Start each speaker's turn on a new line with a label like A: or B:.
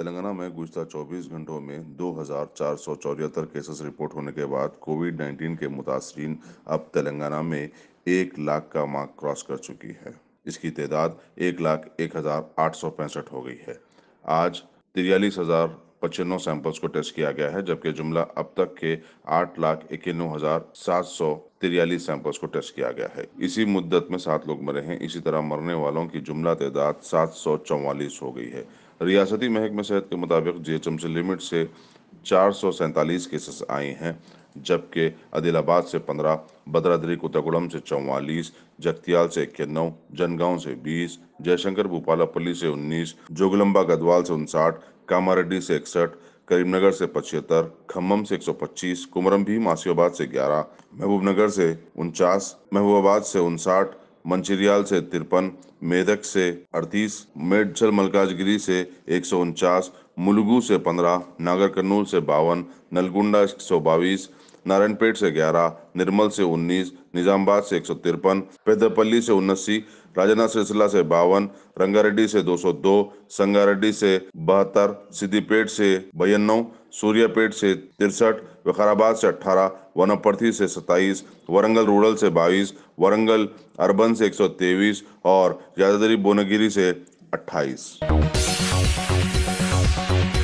A: तेलंगाना में गुजत 24 घंटों में दो हज़ार केसेस रिपोर्ट होने के बाद कोविड 19 के मुतासरीन अब तेलंगाना में एक लाख का मार्क क्रॉस कर चुकी है इसकी तादाद एक लाख एक हज़ार आठ सौ पैंसठ हो गई है आज तिरयालीस हज़ार पचानवे सैंपल्स को टेस्ट किया गया है जबकि जुमला अब तक के आठ लाख इक्यानवे हजार सात सौ तिरयालीस सैंपल्स को टेस्ट किया गया है इसी मुद्दत में सात लोग मरे हैं इसी तरह मरने वालों की जुमला तादाद सात सौ चौवालीस हो गई है रियासती महकमे सेहत के मुताबिक सी लिमिट से चार सौ सैंतालीस केसेस आए हैं जबकि आदिलाबाद से पंद्रह बदरादरी कुतगुड़म से चौवालीस जगतियाल से इक्यानौ जनगांव से बीस जयशंकर भूपालापल्ली से उन्नीस जोगलम्बा गदवाल से उनसाठ कामारेड्डी से इकसठ करीमनगर से पचहत्तर खम्भम से 125, कुमरम भीम आसियाबाद से 11, महबूबनगर से उनचास महबूबाबाद से उनसाठ मंचिरियाल से तिरपन मेदक से अड़तीस मेडसल मलकाजगिरी से एक सौ उनचास मुलगू से पंद्रह नागर कन्नूल से बावन नलगुंडा एक सौ बाईस नारायणपेट से 11, निर्मल से 19, निजामबाद से एक सौ तिरपन पैदरपल्ली से उन्नासी राजना सिलसिला से बावन रंगारेड्डी से 202, संगारेड्डी से बहत्तर सिद्दीपेट से बयानवे सूर्यापेट से तिरसठ वखाराबाद से 18, वनपर्थी से 27, वरंगल रूरल से 22, वरंगल अर्बन से 123 और यादादरी बोनगिरी से 28।